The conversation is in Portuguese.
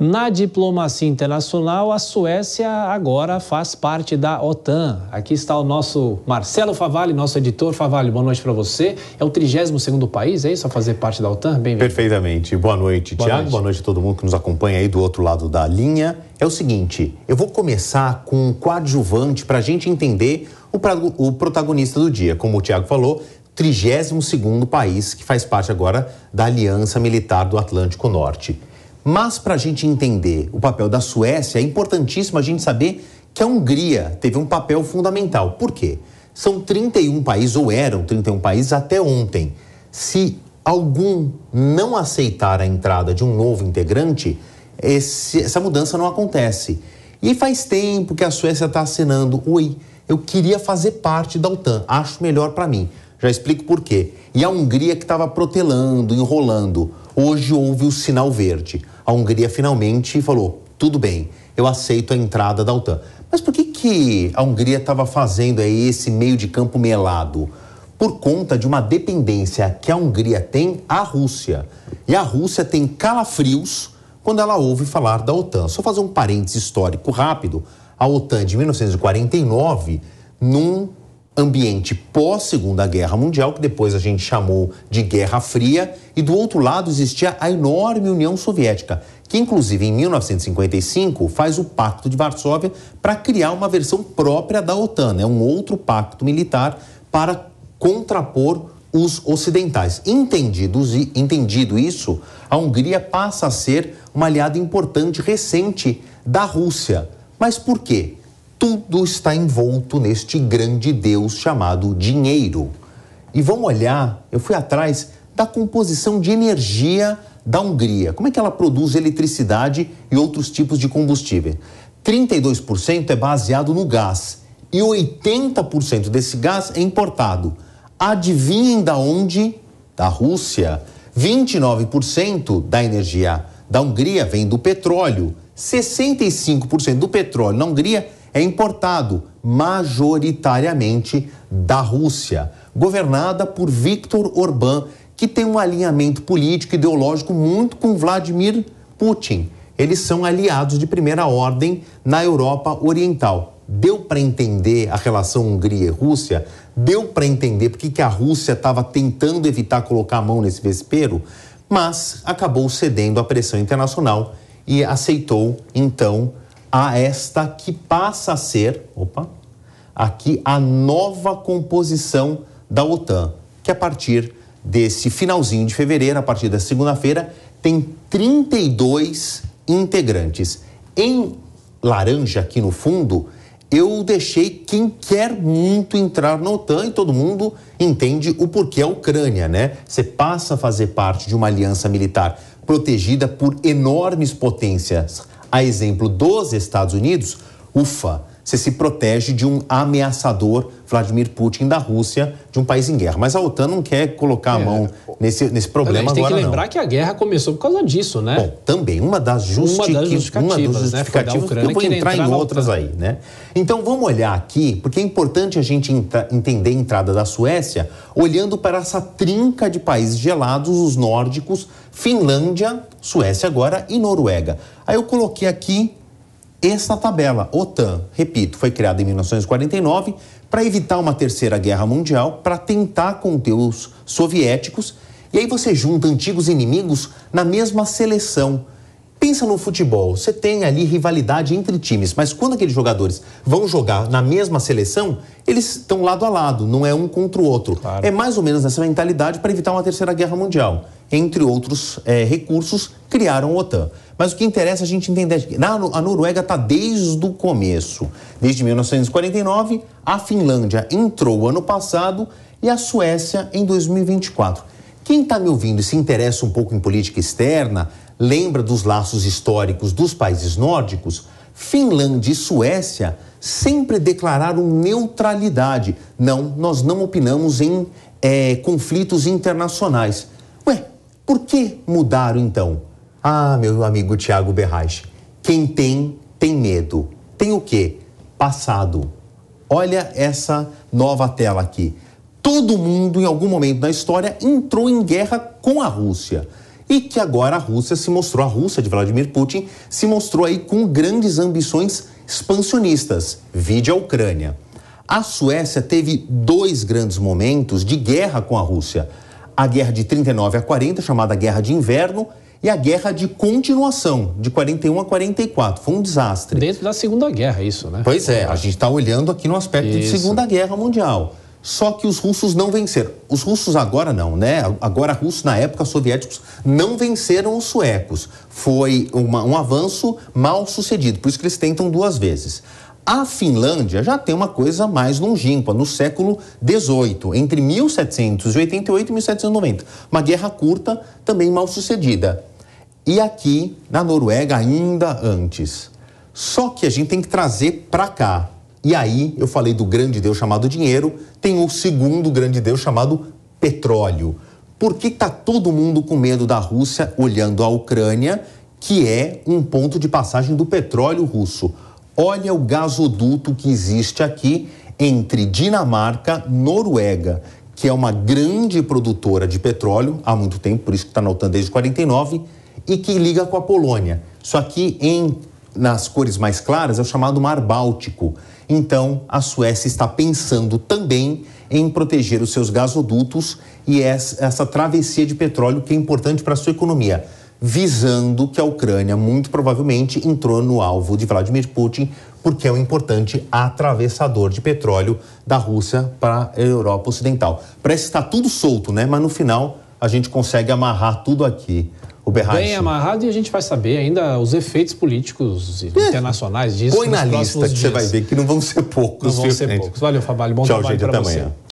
Na diplomacia internacional, a Suécia agora faz parte da OTAN. Aqui está o nosso Marcelo Favalli, nosso editor. Favalli, boa noite para você. É o 32º país, é isso, a fazer parte da OTAN? Bem-vindo. Perfeitamente. Boa noite, Tiago. Boa noite a todo mundo que nos acompanha aí do outro lado da linha. É o seguinte, eu vou começar com um coadjuvante para a gente entender o, pra... o protagonista do dia. Como o Tiago falou, 32º país que faz parte agora da Aliança Militar do Atlântico Norte. Mas para a gente entender o papel da Suécia, é importantíssimo a gente saber que a Hungria teve um papel fundamental. Por quê? São 31 países, ou eram 31 países até ontem. Se algum não aceitar a entrada de um novo integrante, esse, essa mudança não acontece. E faz tempo que a Suécia está assinando. Ui, eu queria fazer parte da OTAN, acho melhor para mim. Já explico por quê. E a Hungria que estava protelando, enrolando. Hoje houve o sinal verde a Hungria finalmente falou: tudo bem, eu aceito a entrada da OTAN. Mas por que, que a Hungria estava fazendo aí esse meio de campo melado? Por conta de uma dependência que a Hungria tem à Rússia. E a Rússia tem calafrios quando ela ouve falar da OTAN. Só fazer um parênteses histórico rápido: a OTAN de 1949, num ambiente pós Segunda Guerra Mundial, que depois a gente chamou de Guerra Fria, e do outro lado existia a enorme União Soviética, que inclusive em 1955 faz o Pacto de Varsóvia para criar uma versão própria da OTAN, é né? um outro pacto militar para contrapor os ocidentais. Entendidos, entendido isso, a Hungria passa a ser uma aliada importante recente da Rússia. Mas por quê? tudo está envolto neste grande Deus chamado dinheiro. E vamos olhar, eu fui atrás da composição de energia da Hungria. Como é que ela produz eletricidade e outros tipos de combustível? 32% é baseado no gás e 80% desse gás é importado. Adivinhem da onde? Da Rússia. 29% da energia da Hungria vem do petróleo. 65% do petróleo na Hungria é importado majoritariamente da Rússia, governada por Viktor Orbán, que tem um alinhamento político e ideológico muito com Vladimir Putin. Eles são aliados de primeira ordem na Europa Oriental. Deu para entender a relação Hungria e Rússia? Deu para entender por que a Rússia estava tentando evitar colocar a mão nesse vespeiro? Mas acabou cedendo à pressão internacional e aceitou, então, a esta que passa a ser, opa, aqui a nova composição da OTAN, que a partir desse finalzinho de fevereiro, a partir da segunda-feira, tem 32 integrantes. Em laranja aqui no fundo, eu deixei quem quer muito entrar na OTAN e todo mundo entende o porquê a Ucrânia, né? Você passa a fazer parte de uma aliança militar protegida por enormes potências a exemplo dos Estados Unidos, ufa, você se protege de um ameaçador Vladimir Putin da Rússia, de um país em guerra. Mas a OTAN não quer colocar a é, mão é. nesse, nesse problema agora, tem que lembrar não. que a guerra começou por causa disso, né? Bom, também, uma das, justi... uma das justificativas, uma das justificativas né? eu vou entrar, entrar em outras aí, né? Então, vamos olhar aqui, porque é importante a gente entender a entrada da Suécia olhando para essa trinca de países gelados, os nórdicos, Finlândia, Suécia agora e Noruega. Aí eu coloquei aqui essa tabela, OTAN, repito, foi criada em 1949 para evitar uma terceira guerra mundial, para tentar conter os soviéticos. E aí você junta antigos inimigos na mesma seleção. Pensa no futebol, você tem ali rivalidade entre times, mas quando aqueles jogadores vão jogar na mesma seleção, eles estão lado a lado, não é um contra o outro. Claro. É mais ou menos essa mentalidade para evitar uma terceira guerra mundial entre outros é, recursos, criaram a OTAN. Mas o que interessa é a gente entender é que a Noruega está desde o começo. Desde 1949, a Finlândia entrou ano passado e a Suécia em 2024. Quem está me ouvindo e se interessa um pouco em política externa, lembra dos laços históricos dos países nórdicos? Finlândia e Suécia sempre declararam neutralidade. Não, nós não opinamos em é, conflitos internacionais. Por que mudaram então? Ah, meu amigo Tiago Berrache, quem tem, tem medo. Tem o quê? Passado. Olha essa nova tela aqui. Todo mundo, em algum momento da história, entrou em guerra com a Rússia. E que agora a Rússia se mostrou, a Rússia de Vladimir Putin, se mostrou aí com grandes ambições expansionistas. Vide a Ucrânia. A Suécia teve dois grandes momentos de guerra com a Rússia a Guerra de 39 a 40, chamada Guerra de Inverno, e a Guerra de Continuação, de 41 a 44. Foi um desastre. Dentro da Segunda Guerra, isso, né? Pois é, a gente está olhando aqui no aspecto isso. de Segunda Guerra Mundial. Só que os russos não venceram. Os russos agora não, né? Agora russos, na época, soviéticos não venceram os suecos. Foi uma, um avanço mal sucedido, por isso que eles tentam duas vezes. A Finlândia já tem uma coisa mais longínqua, no século XVIII, entre 1788 e 1790. Uma guerra curta, também mal sucedida. E aqui, na Noruega, ainda antes. Só que a gente tem que trazer para cá. E aí, eu falei do grande Deus chamado dinheiro, tem o segundo grande Deus chamado petróleo. Por que está todo mundo com medo da Rússia olhando a Ucrânia, que é um ponto de passagem do petróleo russo? Olha o gasoduto que existe aqui entre Dinamarca, Noruega, que é uma grande produtora de petróleo há muito tempo, por isso que está na OTAN desde 49, e que liga com a Polônia. Só que em, nas cores mais claras é o chamado Mar Báltico. Então, a Suécia está pensando também em proteger os seus gasodutos e essa, essa travessia de petróleo que é importante para a sua economia visando que a Ucrânia muito provavelmente entrou no alvo de Vladimir Putin, porque é um importante atravessador de petróleo da Rússia para a Europa Ocidental. Parece que está tudo solto, né? Mas no final a gente consegue amarrar tudo aqui. Bem amarrado e a gente vai saber ainda os efeitos políticos é. internacionais disso. Põe na lista que dias. você vai ver que não vão ser poucos. Não vão ser poucos. Valeu, Fabário. Bom Tchau, trabalho para você. Até amanhã.